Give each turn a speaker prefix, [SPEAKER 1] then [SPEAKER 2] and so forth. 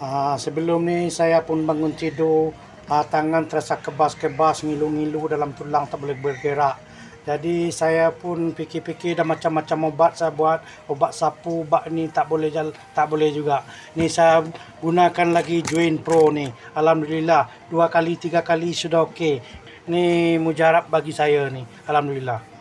[SPEAKER 1] Uh, sebelum ni saya pun bangun tidur uh, tangan terasa kebas-kebas ngilu-ngilu dalam tulang tak boleh bergerak. Jadi saya pun fikir-fikir dah macam-macam ubat saya buat, ubat sapu, ubat ni tak boleh jal, tak boleh juga. Ni saya gunakan lagi Join Pro ni. Alhamdulillah dua kali tiga kali sudah okey. Ni mujarab bagi saya ni. Alhamdulillah.